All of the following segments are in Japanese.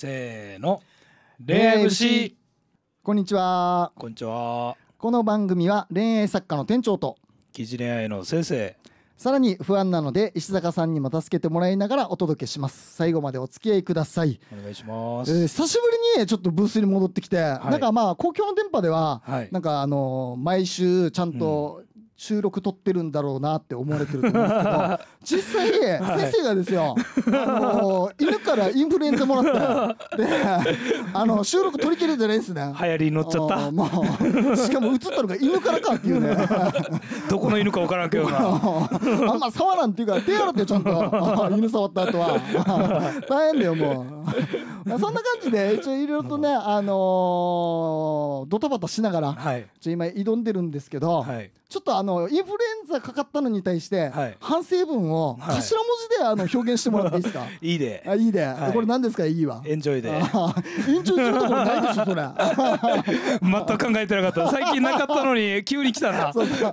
せーの恋愛節こんにちはこんにちはこの番組は恋愛作家の店長と疑似恋愛の先生さらに不安なので石坂さんにも助けてもらいながらお届けします最後までお付き合いくださいお願いします、えー、久しぶりにちょっとブースに戻ってきて、はい、なんかまあ公共の電波では、はい、なんかあの毎週ちゃんと、うん収録撮ってるんだろうなって思われてると思うんですけど実際先生がですよ、あの犬からインフルエンザもらったで あの収録取り切れてないですね流行りに乗っちゃったもうしかも映ったのが犬からかっていうね どこの犬か分からんけどなあんま触らんっていうか手洗ってちゃんと犬触った後は大変だよもうそんな感じで一応いろいろとねあのー、ドタバタしながら、はい、今挑んでるんですけど、はいちょっとあのインフルエンザかかったのに対して反省文を頭文字であの表現してもらっていいですか いいであいいで、はい、これ何ですかいいわ。エンジョイでエンジョイするところないでしょそれ 全く考えてなかった最近なかったのに急に来たな そう今日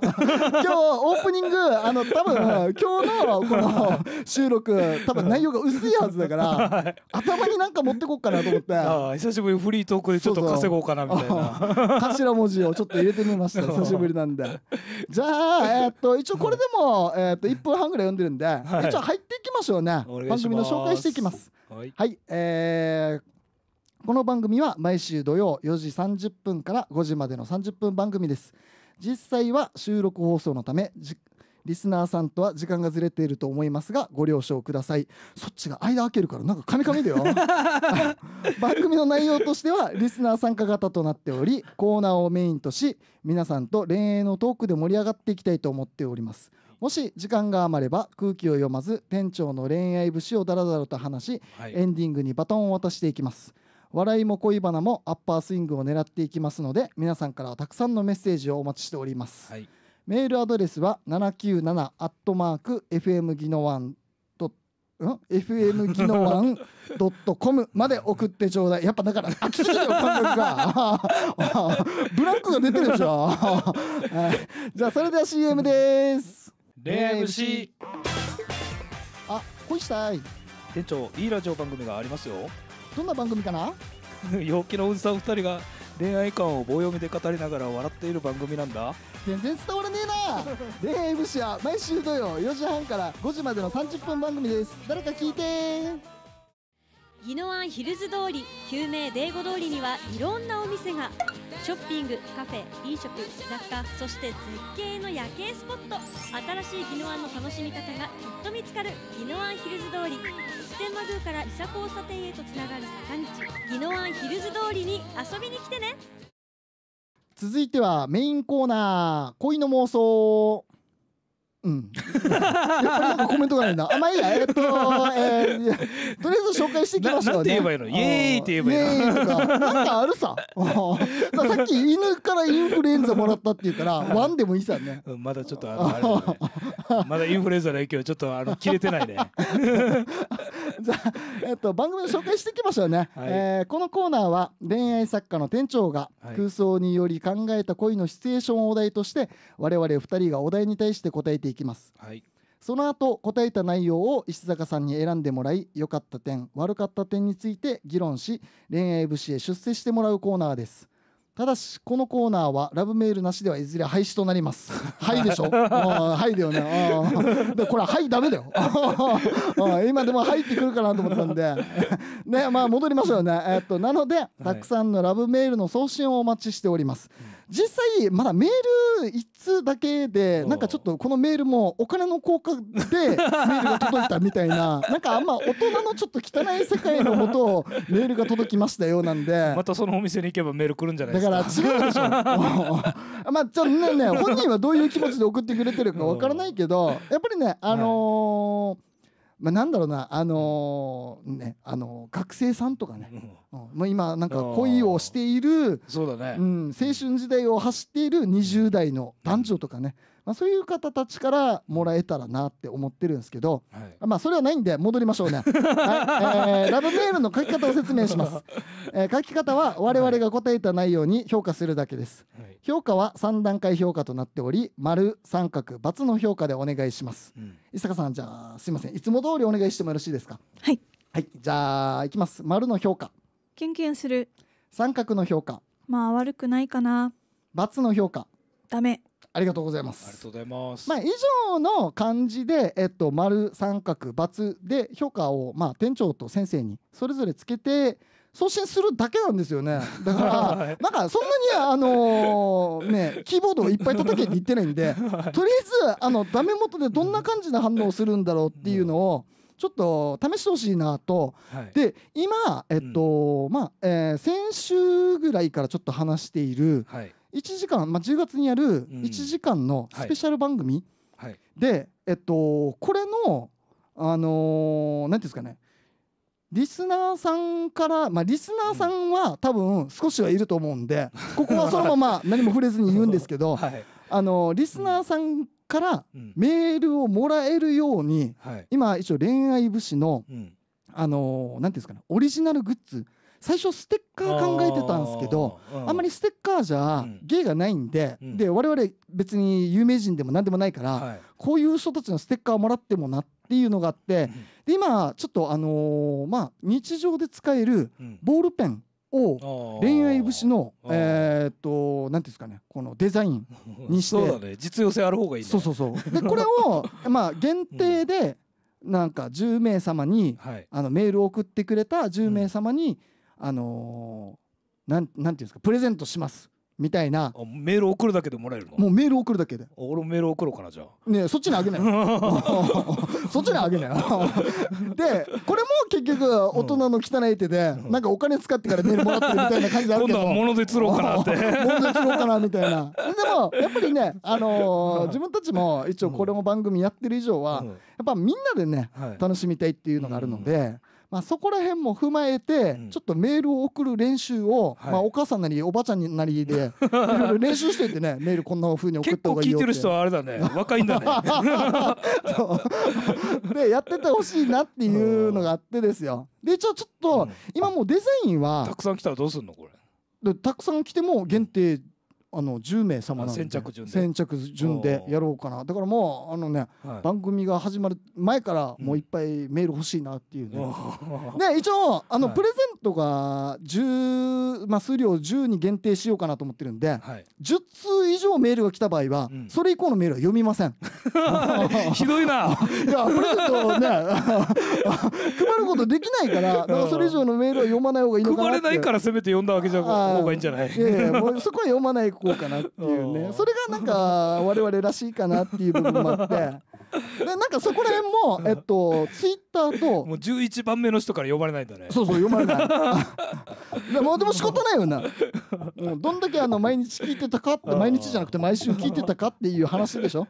オープニングあの多分今日のこの収録多分内容が薄いはずだから頭になんか持ってこっかなと思ってあ久しぶりフリートークでちょっと稼ごうかなみたいな頭文字をちょっと入れてみました久しぶりなんで じゃあ、えっと、一応これでも、えっと、1分半ぐらい読んでるんで、はい、一応入っていきましょうね。番組の紹介していきます。はい、はい、えーこの番組は毎週土曜4時30分から5時までの30分番組です。実際は収録放送のためリスナーさんとは時間がずれていると思いますがご了承くださいそっちが間空けるからなんかカメカメだよ 番組の内容としてはリスナー参加型となっておりコーナーをメインとし皆さんと恋愛のトークで盛り上がっていきたいと思っておりますもし時間が余れば空気を読まず店長の恋愛節をだらだらと話し、はいエンディングにバトンを渡していきます笑いも恋バナもアッパースイングを狙っていきますので皆さんからはたくさんのメッセージをお待ちしております、はいメールアドレスは七七九アット 797-FM ギノワン FM ギノワンドットコムまで送ってちょうだい。やっぱだから、飽きすぎよ、感覚が。ブラックが出てるでしょ。じゃあ、それでは CM です。レムシあ、恋したい。店長、いいラジオ番組がありますよ。どんな番組かな 陽気なおじさん二人が恋愛観を棒読みで語りながら笑っている番組なんだ。全然伝わらねえな恋愛節は毎週土曜4時半から5時までの30分番組です誰か聞いて宜野湾ヒルズ通り救命デーゴ通りにはいろんなお店がショッピングカフェ飲食雑貨そして絶景の夜景スポット新しい宜野湾の楽しみ方がきっと見つかる宜野湾ヒルズ通り普天間宮から伊佐交差点へとつながる坂道宜野湾ヒルズ通りに遊びに来てね続いてはメインコーナー恋の妄想うん、やなんかコメントがないな。あ、まあいいや。えっと、えー、とりあえず紹介していきましょう、ね。なんて言えばいいのイエーイって言えばいいのとか、なんかあるさ。さっき犬からインフルエンザもらったっていうから、ワンでもいいさね。まだちょっとあの、あれね。まだインフルエンザの影響、ちょっとあの、切れてないね。じ ゃあ、えっと、番組を紹介していきましょうね、はい、えー、このコーナーは恋愛作家の店長が空想により考えた恋のシチュエーションをお題として我々2人がお題に対して答えていきます、はい、その後答えた内容を石坂さんに選んでもらい良かった点悪かった点について議論し恋愛節へ出世してもらうコーナーですただしこのコーナーはラブメールなしではいずれ廃止となりますはいでしょ はいだよねでこれはいダメだよ 今でも入ってくるかなと思ったんでねまあ戻りましょうねえっとなのでたくさんのラブメールの送信をお待ちしております、はい実際まだメール1通だけでなんかちょっとこのメールもお金の効果で メールが届いたみたいななんかあんま大人のちょっと汚い世界のもとを メールが届きましたようなんでまたそのお店に行けばメール来るんじゃないですかだから違うでしょ まあちょっとねね本人はどういう気持ちで送ってくれてるかわからないけどやっぱりねあのーまあ、なんだろうな、あのー、ね、あのー、学生さんとかね、うん、まあ、今恋をしているそうだねうん、青春時代を走っている20代の男女とかね、うんまあ、そういう方たちからもらえたらなって思ってるんですけど、はい、まあそれはないんで戻りましょうね、はいえー、ラブメールの書き方を説明します、えー、書き方は我々が答えた内容に評価するだけです、はい、評価は3段階評価となっており丸三角×の評価でお願いします、うん、伊坂さんじゃあすいませんいつも通りお願いしてもよろしいですかはい、はい、じゃあいきます丸の評価キュンキュンする三角の評価まあ悪くないかな×の評価ダメありがとうございます。ありがとうございます。まあ以上の感じでえっと丸三角×で評価をまあ店長と先生にそれぞれつけて送信するだけなんですよね。だから、なんかそんなにあのね、キーボードをいっぱい叩けって言ってないんで、とりあえずあのダメ元でどんな感じの反応をするんだろうっていうのを。ちょっと試してほしいなと、はい、で今、えっと、うん、まあえー、先週ぐらいからちょっと話している、はい、1時間、まあ、10月にやる1時間のスペシャル番組で、えっと、これの、あのー、なんていうんですかねリスナーさんから、まあ、リスナーさんは多分少しはいると思うんで、ここはそのまま 何も触れずに言うんですけど、はい、あのリスナーさんからメールをもらえるように、うん、今一応恋愛武士の、うん、あのー、なんていうんですかねオリジナルグッズ最初ステッカー考えてたんですけどあんまりステッカーじゃ芸がないんで、で我々別に有名人でも何でもないから、こういう人たちのステッカーをもらってもなっていうのがあって、で今ちょっとあのまあ日常で使えるボールペン、を恋愛節のえー、っと何ていうんですかねこのデザインにして そうだね実用性ある方がいい、ね、そうそうそうでこれを まあ限定でなんか10名様に、はい、あのメールを送ってくれた10名様に、あのー、なんなんていうんですかプレゼントしますみたいなメール送るだけでもらえるのもうメール送るだけで俺もメール送ろうかなじゃあねそっちにあげない そっちにあげないでこれも結局大人の汚い手で、うん、なんかお金使ってからメールもらってるみたいな感じであるけど今度は物で釣ろうかなって物で釣ろうかなみたいなでもやっぱりね あのー、自分たちも一応これも番組やってる以上は、うん、やっぱみんなでね、はい、楽しみたいっていうのがあるので、うんまあ、そこら辺も踏まえて、ちょっとメールを送る練習を、はい、まあ、お母さんなりおばあちゃんなりでいろいろ 練習しててねメールこんなふうに送った方がいいよって結構聞いてる人はあれだね若いんだね でやっててほしいなっていうのがあってですよで一応ちょっと、今もうデザインはたくさん来たらどうすんのこれでたくさん来ても限定あの10名様なんで先着順で先着順でやろうかなだからもうあのね、はい、番組が始まる前からもういっぱいメール欲しいなっていうね、うん、一応あの、はい、プレゼントが10、まあ、数量10に限定しようかなと思ってるんで、はい、10通以上メールが来た場合は、うん、それ以降のメールは読みません ひどいないやプレゼントね 配ることできないからだからそれ以上のメールは読まない方がいいのかな配れないからせめて読んだわけじゃ方がいいんじゃないいやいやもうそこは読まないこうかなっていうね それがなんか 我々らしいかなっていう部分もあってでなんかそこら辺も、えっと、ツイッターともう11番目の人から呼ばれないんだねそうそう呼ばれない でもでも仕方ないよなもうどんだけあの毎日聞いてたかって毎日じゃなくて毎週聞いてたかっていう話でしょ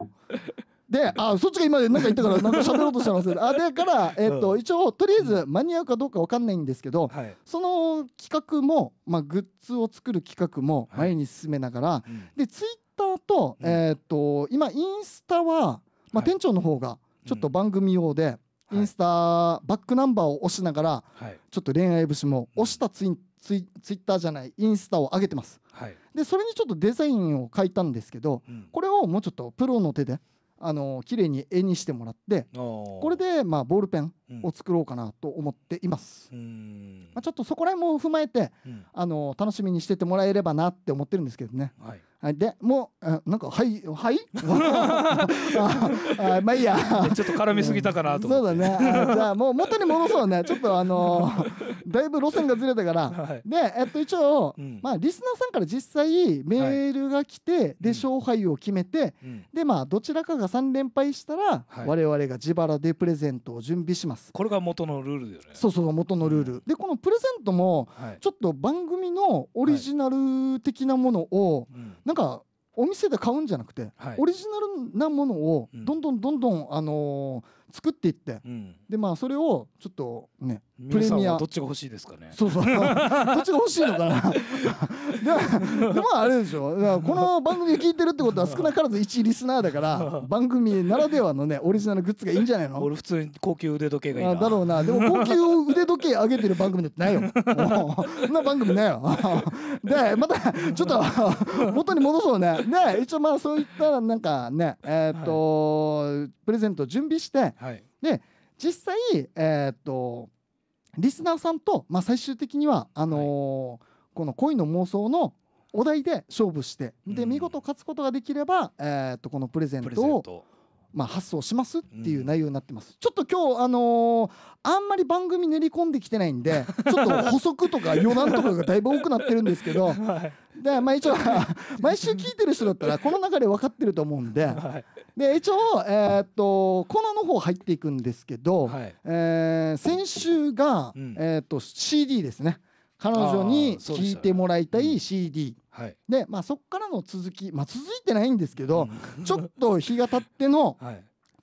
であそっちが今で何か言ったから なんか喋ろうとしてます。あだからえっ、ー、と、うん、一応とりあえず間に合うかどうかわかんないんですけど、はい、その企画もまあグッズを作る企画も前に進めながら、はい、でツイッターと、うん、えっ、ー、と今インスタはまあ店長の方がちょっと番組用で、インスタバックナンバーを押しながら、ちょっと恋愛節も押したツイツイツイッターじゃないインスタを上げてます、はい、でそれにちょっとデザインを書いたんですけど、うん、これをもうちょっとプロの手であの綺麗に絵にしてもらってこれでまあボールペンを作ろうかなと思っています、うんまあ、ちょっとそこら辺も踏まえて、うん、あの楽しみにしててもらえればなって思ってるんですけどね、はい、はい、でもうなんかはいはい あまあいいや ちょっと絡みすぎたかなと、うん、そうだねじゃあもう元に戻そうねちょっとあのー、だいぶ路線がずれたから、はい、で、えっと、一応、うん、まあ、リスナーさんから実際メールが来て、はい、で勝敗を決めて、うん、でまあどちらかが3連敗したら、はい、我々が自腹でプレゼントを準備しますますこれが元のルールだよねそうそう元のルール、うん、でこのプレゼントもちょっと番組のオリジナル的なものを、はい、なんかお店で買うんじゃなくて、はい、オリジナルなものをどんどんどんどん、あのー、作っていって、うん、でまあそれをちょっとねプレミアどっちが欲しいですかねそうそう どっちが欲しいのかな でもあれでしょこの番組聞いてるってことは少なからず一リスナーだから 番組ならではのねオリジナルグッズがいいんじゃないの俺普通に高級腕時計がいいなだろうなでも高級腕時計上げてる番組ってないよそんな番組ないよでまたちょっと元に戻そうねで一応まあそういったなんかねえっ、と、はい、プレゼント準備して、はい、で実際えっ、とリスナーさんと、まあ、最終的にはあのーはい、この恋の妄想のお題で勝負してで見事勝つことができれば、えー、っとこのプレゼントをまあ、発送しますっていう内容になってます、うん、ちょっと今日あのー、あんまり番組練り込んできてないんでちょっと補足とか余談とかがだいぶ多くなってるんですけど、はい、でまあ、一応 毎週聞いてる人だったらこの流れ分かってると思うんではい、で一応、えー、っとコーナーの方入っていくんですけど、はい、えー、先週が、うん、えっと CD ですね彼女に聴いてもらいたい CD。はい、で、まあ、そこからの続き、まあ、続いてないんですけど、うん、ちょっと日が経っての、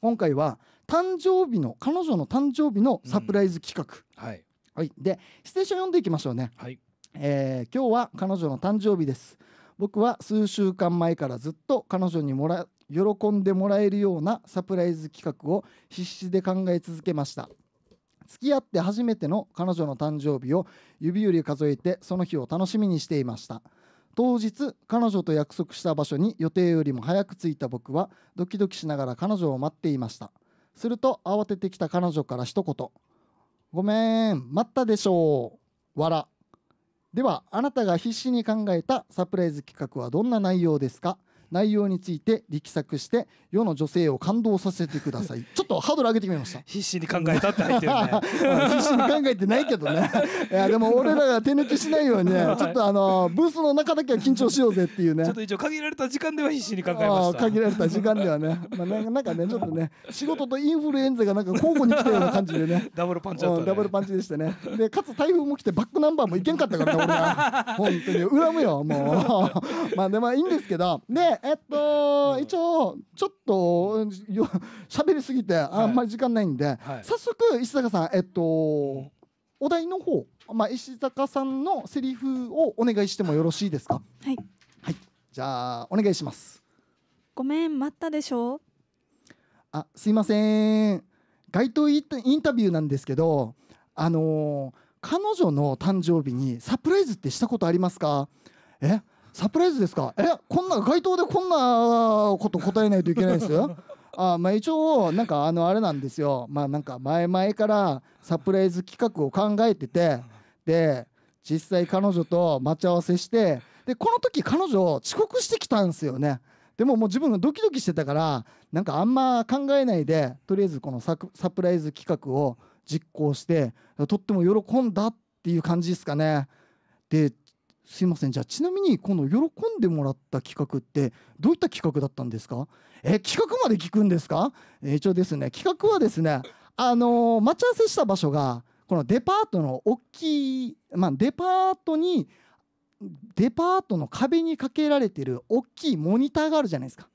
今回は誕生日の彼女の誕生日のサプライズ企画、うん、はいはい、でステーション読んでいきましょうね、はいえー、今日は彼女の誕生日です僕は数週間前からずっと彼女にもら喜んでもらえるようなサプライズ企画を必死で考え続けました付き合って初めての彼女の誕生日を指折り数えてその日を楽しみにしていました当日彼女と約束した場所に予定よりも早く着いた僕はドキドキしながら彼女を待っていましたすると慌ててきた彼女から一言「ごめん待ったでしょう」「わら」ではあなたが必死に考えたサプライズ企画はどんな内容ですか内容について力作して世の女性を感動させてください ちょっとハードル上げてみました必死に考えたって入ってるね 必死に考えてないけどねいやでも俺らが手抜きしないようにねちょっとあのブースの中だけは緊張しようぜっていうねちょっと一応限られた時間では必死に考えました限られた時間ではねまあなんかねちょっとね仕事とインフルエンザがなんか交互に来たような感じでね ダブルパンチだった、ね、ダブルパンチでしたねでかつ台風も来てバックナンバーもいけんかったから俺は本当に恨むよもうまあでもいいんですけどでえっと、一応ちょっと喋りすぎてあんまり時間ないんで、早速石坂さんえっと、お題の方、まあ、石坂さんのセリフをお願いしてもよろしいですかはい、はい、じゃあお願いしますごめん待ったでしょう。あすいません街頭インタビューなんですけどあのー、彼女の誕生日にサプライズってしたことありますかえサプライズですかえこんな街頭でこんなこと答えないといけないですよ あまあ一応なんかあのあれなんですよまあなんか前々からサプライズ企画を考えててで実際彼女と待ち合わせしてでこの時彼女遅刻してきたんですよねでももう自分がドキドキしてたからなんかあんま考えないでとりあえずこのササプライズ企画を実行してとっても喜んだっていう感じですかねですいませんじゃあちなみにこの喜んでもらった企画ってどういった企画だったんですかえ企画まで聞くんですか一応ですね企画はですねあのー、待ち合わせした場所がこのデパートの大きい、まあ、デパートにデパートの壁にかけられてる大きいモニターがあるじゃないですか。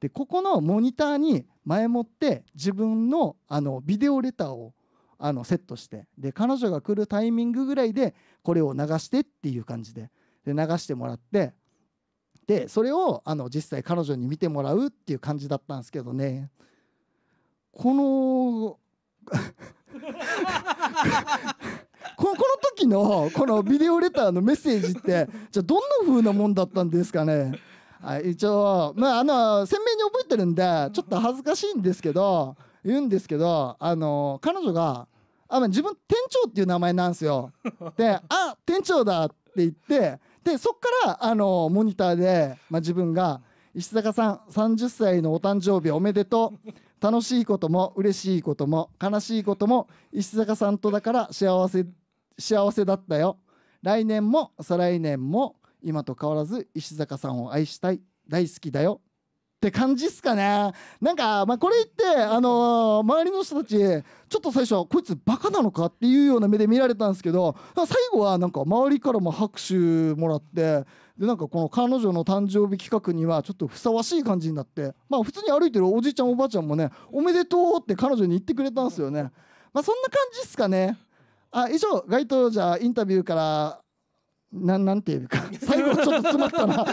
でここのモニターに前もって自分のあのビデオレターをあのセットしてで彼女が来るタイミングぐらいでこれを流してっていう感じでで流してもらってでそれをあの実際彼女に見てもらうっていう感じだったんですけどねこのこの時のこのビデオレターのメッセージってじゃあどんな風なもんだったんですかねはい、一応、まあ、あの鮮明に覚えてるんでちょっと恥ずかしいんですけど言うんですけどあの彼女があ自分店長っていう名前なんですよ。で「あ店長だ」って言ってでそっからあのモニターで、まあ、自分が「石坂さん30歳のお誕生日おめでとう」「楽しいことも嬉しいことも悲しいことも石坂さんとだから幸せ幸せだったよ」「来年も再来年も今と変わらず石坂さんを愛したい大好きだよ」って感じっすかねなんか、まあ、これ言って、あのー、周りの人たちちょっと最初はこいつバカなのかっていうような目で見られたんですけど最後はなんか周りからも拍手もらってでなんかこの彼女の誕生日企画にはちょっとふさわしい感じになってまあ普通に歩いてるおじいちゃんおばあちゃんもねおめでとうって彼女に言ってくれたんですよねまあそんな感じっすかねあ以上該当じゃあインタビューからなんなんていうか最後ちょっと詰まったな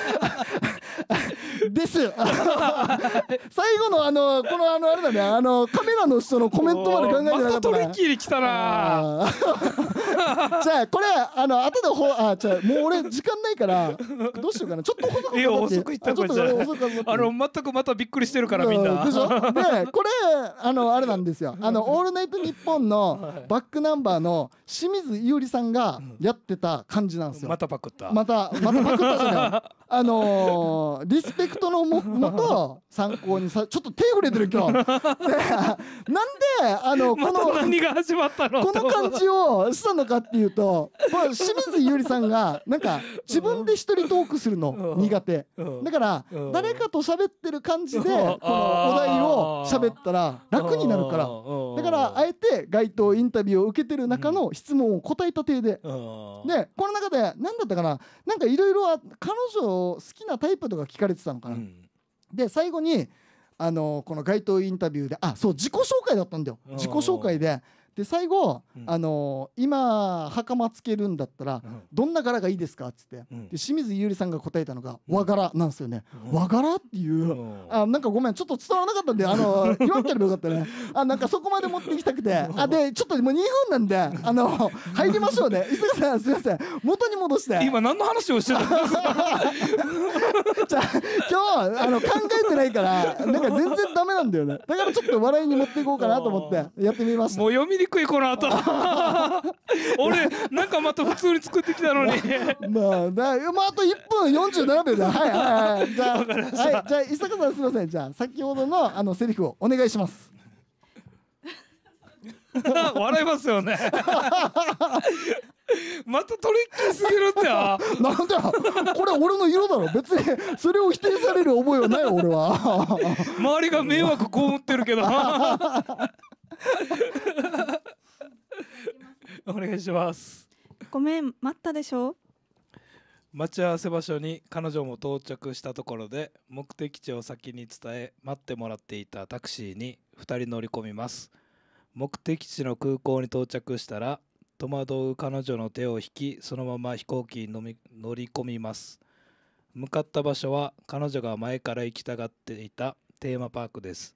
です最後のあのこのあのあれだねあのカメラの人のコメントまで考えてなかったまたトリッキーに来たなじゃあこれあの後でほあじゃもう俺時間ないからどうしようかなちょっと細くいや遅くいったちょっと遅あの全くまたびっくりしてるからみんなでしょでこれあのあれなんですよあの「オールナイトニッポン」のバックナンバーの清水伊織さんがやってた感じなんですよ、またパクったまたまたパクったじゃないあのリスペククトのももと参考にさちょっと手触れてる今日 なんであのこの、ま、何が始まったのこの感じをしたのかっていうと、まあ、清水優里さんがなんか自分で一人トークするの苦手、だから誰かと喋ってる感じでこのお題を喋ったら楽になるからだからあえて街頭インタビューを受けてる中の質問を答えた体で、でこの中で何だったかななんかいろいろ彼女好きなタイプとか聞かれてたのかな、うん、で最後にあのこの街頭インタビューであそう自己紹介だったんだよ自己紹介でで最後、うん、あのー、今袴つけるんだったら、うん、どんな柄がいいですかっつって、うん、で清水優里さんが答えたのが和柄なんですよね、和柄っていう、あなんかごめんちょっと伝わらなかったんであのー、言わなければよかったねあなんかそこまで持ってきたくてあでちょっともう2分なんであの入りましょうね伊勢さんすいません元に戻して今何の話をしてたんですかじゃ今日あの考えてないからなんか全然ダメなんだよねだからちょっと笑いに持っていこうかなと思ってやってみましたもう読みびっくりこの後俺なんかまた普通に作ってきたのにまあだまああと1分47秒だはいはいはいじゃあ、はい、じゃあ伊坂さんすいませんじゃあ先ほどのあのセリフをお願いします笑いますよねまたトリッキーすぎるってなんだこれ俺の色だろ別にそれを否定される覚えはない俺は周りが迷惑こうってるけど お願いしますごめん待ったでしょ待ち合わせ場所に彼女も到着したところで目的地を先に伝え待ってもらっていたタクシーに2人乗り込みます目的地の空港に到着したら戸惑う彼女の手を引きそのまま飛行機に乗り込みます向かった場所は彼女が前から行きたがっていたテーマパークです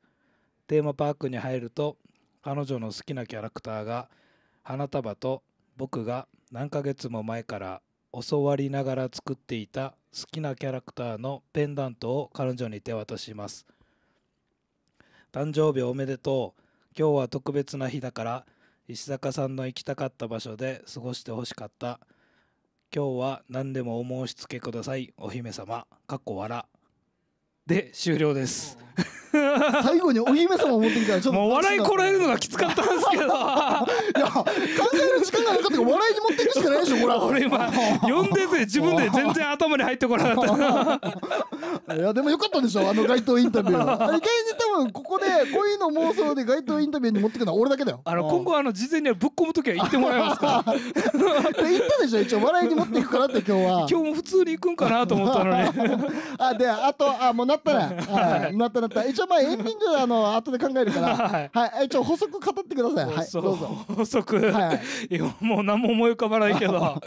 テーマパークに入ると彼女の好きなキャラクターが花束と僕が何ヶ月も前から教わりながら作っていた好きなキャラクターのペンダントを彼女に手渡します誕生日おめでとう今日は特別な日だから石坂さんの行きたかった場所で過ごしてほしかった今日は何でもお申し付けくださいお姫様かっこ笑で終了です最後にお姫様を持ってきたらちょっと笑いこらえるのがきつかったんですけど いや考える時間がなかったから笑いに持っていくしかないでしょこれ俺今呼んでて自分で全然頭に入ってこなかった いやでもよかったでしょあの街頭インタビュー あれ現実分ここで恋の妄想で街頭インタビューに持ってくのは俺だけだよあの今後あの事前にぶっ込む時は行ってもらえますか言 ったでしょ一応笑いに持っていくからって今日は今日も普通に行くんかなと思ったのに あであとあもうなったら、はい、なったなった一応まあエンディングあの後で考えるからはい、はい、一応補足語ってくださいはいどうぞ補足、はい、いやもう何も思い浮かばないけど は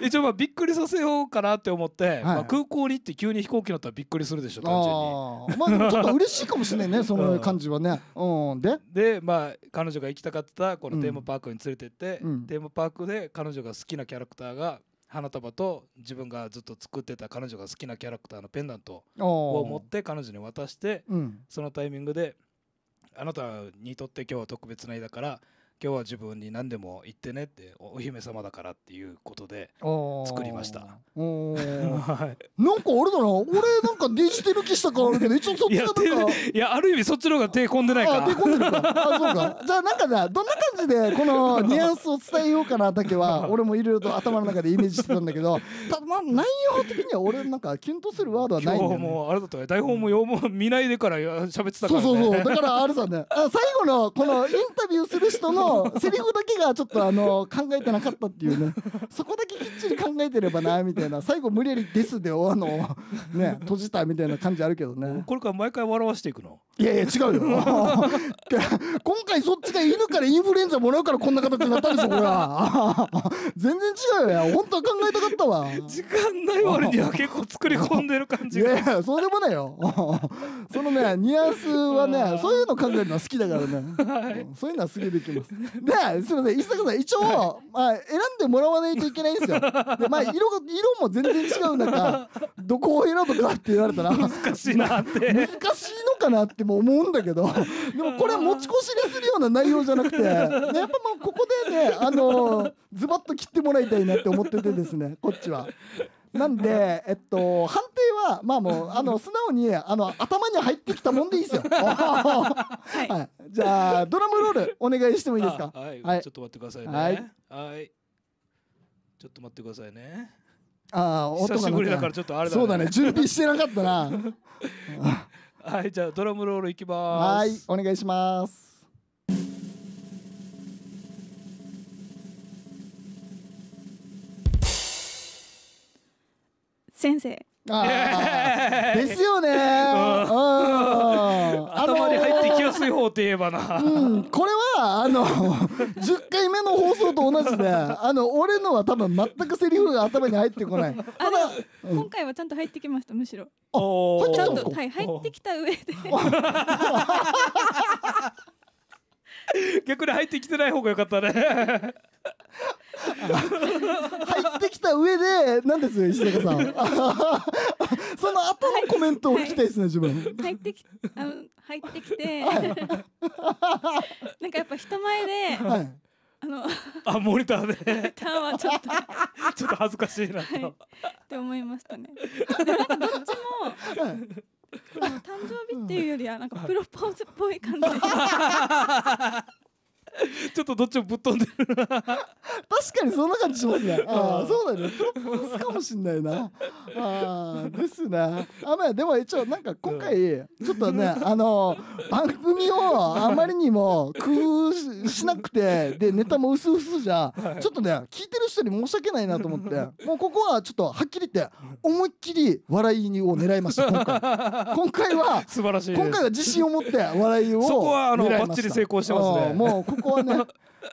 い一応まあびっくりさせようかなって思って、はい、まあ、空港に行って急に飛行機乗ったらびっくりするでしょ単純にまあちょっと嬉しいかかもしれないねその感じはね、うん、ででまあ彼女が行きたかったこのテーマパークに連れてって、うん、テーマパークで彼女が好きなキャラクターが花束と自分がずっと作ってた彼女が好きなキャラクターのペンダントを持って彼女に渡して、そのタイミングで「あなたにとって今日は特別な日だから今日は自分に何でも言ってねってお姫様だからっていうことで作りましたなんかあれだな俺なんかデジタル機したからあるけど一応そっちがなんかいやある意味そっちの方が手込んでないから手込んでるかあそうかじゃあなんかなどんな感じでこの ニュアンスを伝えようかなだけは俺もいろいろと頭の中でイメージしてたんだけどただま内容的には俺なんかキュンとするワードはないんだよ、ね、もうあれだと台本も要望見ないでから喋ってたから、ね、そうそうそうだからあれさね最後のこのインタビューする人のセリフだけがちょっとあの考えてなかったっていうね そこだけきっちり考えてればなみたいな最後無理やり「です」であのね閉じたみたいな感じあるけどねこれから毎回笑わしていくのいやいや違うよ 今回そっちが犬からインフルエンザもらうからこんな形になったんでしょこれは 全然違うよ本当は考えたかったわ時間ない割には結構作り込んでる感じがいやいやそうでもないよ そのねニュアンスはねそういうの考えるのは好きだからね、はい、そういうのはすげえできますですいません石坂さん一応、はい、まあ、選んでもらわないといけないんですよでまあ色色も全然違うんだからどこを選ぶかって言われたら難しいなって難しいのかなっても思うんだけど でもこれは持ち越しにするような内容じゃなくて、ね、やっぱもうここでねあのズバッと切ってもらいたいなって思っててですねこっちは。なんで、えっと、判定は、まあもう、あの、素直に、あの、頭に入ってきたもんでいいですよ。はい、はい。じゃあ、ドラムロール、お願いしてもいいですか。はい、はい、ちょっと待ってくださいね。はい。はい。ちょっと待ってくださいね。ああ、音が。久しぶりだから、ちょっとあれだ、ね、そうだね、準備してなかったな。はいじゃあドラムロールいきまーすはいお願いします先生ああですよね、うん、頭に入ってきやすい方って言えばな、うん、これはあの10回目の放送と同じであの俺のは多分全くセリフが頭に入ってこないただ、うん、今回はちゃんと入ってきましたむしろちゃんと、はい、入ってきた上で 逆に入ってきてない方が良かったね入ってきた上でなんですね石坂さん その後のコメントを聞きたいですね、はい、自分入ってきあの入ってきて、はい、なんかやっぱ人前で、はい、あのあモニターでモニターはちょっと ちょっと恥ずかしいなと、はい、って思いましたねなんかどっちも、誕生日っていうよりはなんかプロポーズっぽい感じ ちょっとどっちもぶっ飛んでる 確かにそんな感じしますね。ああ、そうだね。プロポーズかもしんないな。ああ、ですね。あ、まあ、でも一応なんか今回、ちょっとね、あの、番組をあまりにも工夫しなくて、で、ネタも薄々じゃ、ちょっとね、聞いてる人に申し訳ないなと思って、もうここはちょっとはっきり言って、思いっきり笑いを狙いました、今回。今回は、素晴らしい。今回は自信を持って笑いを狙いました。そこは、あの、ばっちり成功してますね。もうここここはね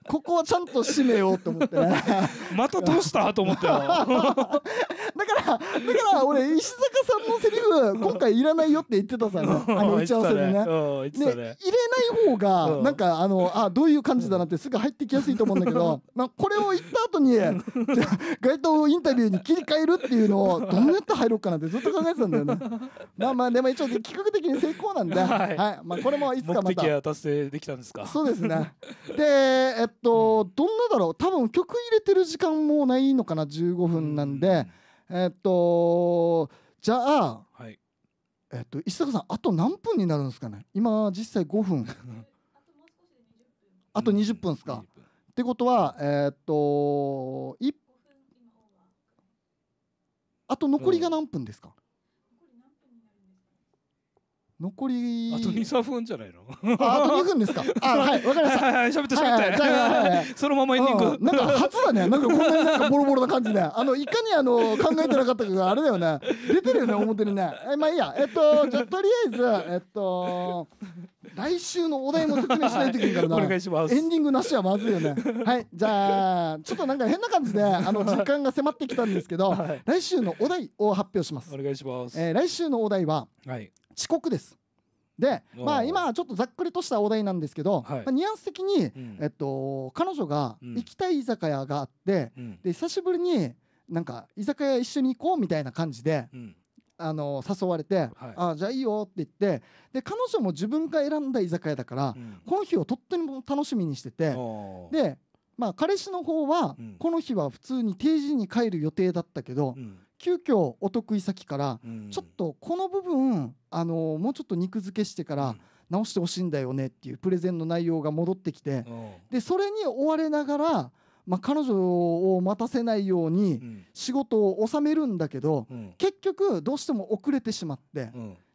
ここはちゃんと締めようと思ってね またどうしたと思ったよ からだから俺石坂さんのセリフ今回いらないよって言ってたさ あの打ち合わせでね。で入れない方がなんかあのあどういう感じだなってすぐ入ってきやすいと思うんだけど まあこれを言った後に街頭 インタビューに切り替えるっていうのをどうやって入ろうかなってずっと考えてたんだよね。まあまあでも一応企画的に成功なんで、はいまあ、これもいつかまた。達成できたんですかそうですね。でえっとどんなだろう多分曲入れてる時間もないのかな15分なんで。えっとじゃあ、はい、えっと石坂さんあと何分になるんですかね今実際5分 あと20分ですか、うん、ってことはえっとあと残りが何分ですか、残りあと23分じゃないのああと2分ですか あはいわかりましたはいはい喋って喋って、はいはい、はい、そのままエンディンなんか初だねなんかこんなになんかボロボロな感じであのいかにあの考えてなかったかがあれだよね出てるよね表にねえまあいいやえっとじゃとりあえずえっと来週のお題も説明しないといけないからなお願いしますエンディングなしはまずいよねはいじゃあちょっとなんか変な感じであの時間が迫ってきたんですけど、はい、来週のお題を発表しますお願いします、えー、来週のお題は、はい、遅刻ですで、まあ、今ちょっとざっくりとしたお題なんですけど、はいまあ、ニュアンス的に、うん、えっと、彼女が行きたい居酒屋があって、うん、で久しぶりになんか居酒屋一緒に行こうみたいな感じで、うん、あの誘われて、はい、あじゃあいいよって言ってで彼女も自分が選んだ居酒屋だから、この日をとっても楽しみにしててで、まあ、彼氏の方は、この日は普通に定時に帰る予定だったけど、急遽お得意先から、ちょっとこの部分あのもうちょっと肉付けしてから、直してほしいんだよねっていうプレゼンの内容が戻ってきて、でそれに追われながら、まあ、彼女を待たせないように仕事を収めるんだけど、結局どうしても遅れてしまって。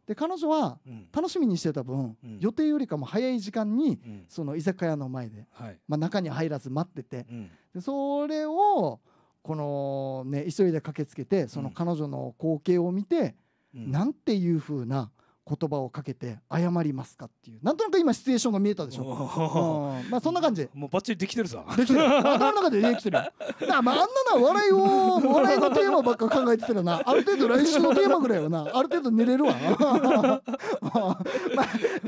で彼女は楽しみにしてた分、うん、予定よりかも早い時間に、うん、その居酒屋の前で、はい、まあ、中に入らず待ってて、うん、でそれをこのね急いで駆けつけてその彼女の光景を見て、うん、なんていうふうな言葉をかけて謝りますかっていうなんとなく今シチュエーションが見えたでしょ、うん、まあそんな感じもうバッチリできてるさできてる頭の中でできてるだか まああんなな笑いを笑いのテーマばっか考えてたらなある程度来週のテーマぐらいはなある程度寝れるわ まあ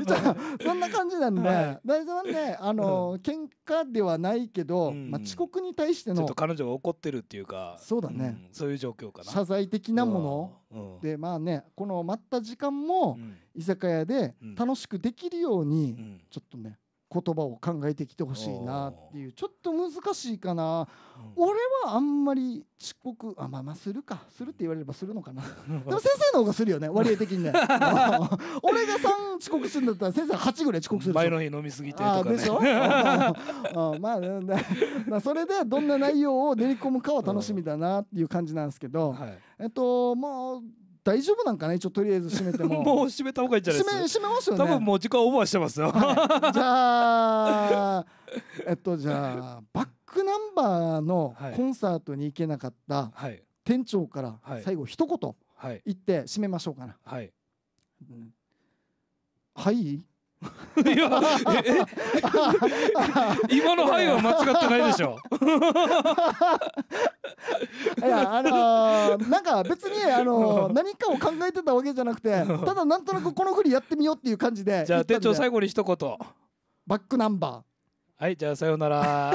じゃあそんな感じなんで大丈夫なあの、喧嘩ではないけど、うん、まあ、遅刻に対してのちょっと彼女が怒ってるっていうかそうだね、そういう状況かな謝罪的なものでまあねこの待った時間も居酒屋で楽しくできるように、ちょっとね言葉を考えてきてほしいなっていうちょっと難しいかな、うん、俺はあんまり遅刻あまあまあするかするって言われればするのかなでも先生の方がするよね割合的にね 俺が3遅刻するんだったら先生8ぐらい遅刻する前の日飲みすぎてとか、ね、でしょあ まあ、ね、それでどんな内容を練り込むかは楽しみだなっていう感じなんですけど、はい、えっとまあ大丈夫なんかね一応とりあえず閉めても もう閉めた方がいいんじゃないですか閉めますよね多分もう時間オーバーしてますよ、は い、じゃあえっとじゃあバックナンバーのコンサートに行けなかった店長から最後一言言って閉めましょうかなはい、うんはいいや今 の「範囲は間違ってないでしょ いやあのー、なんか別に、あのー、何かを考えてたわけじゃなくてただなんとなくこのふりやってみようっていう感じでじゃあ店長最後に一言バックナンバーはいじゃあさようなら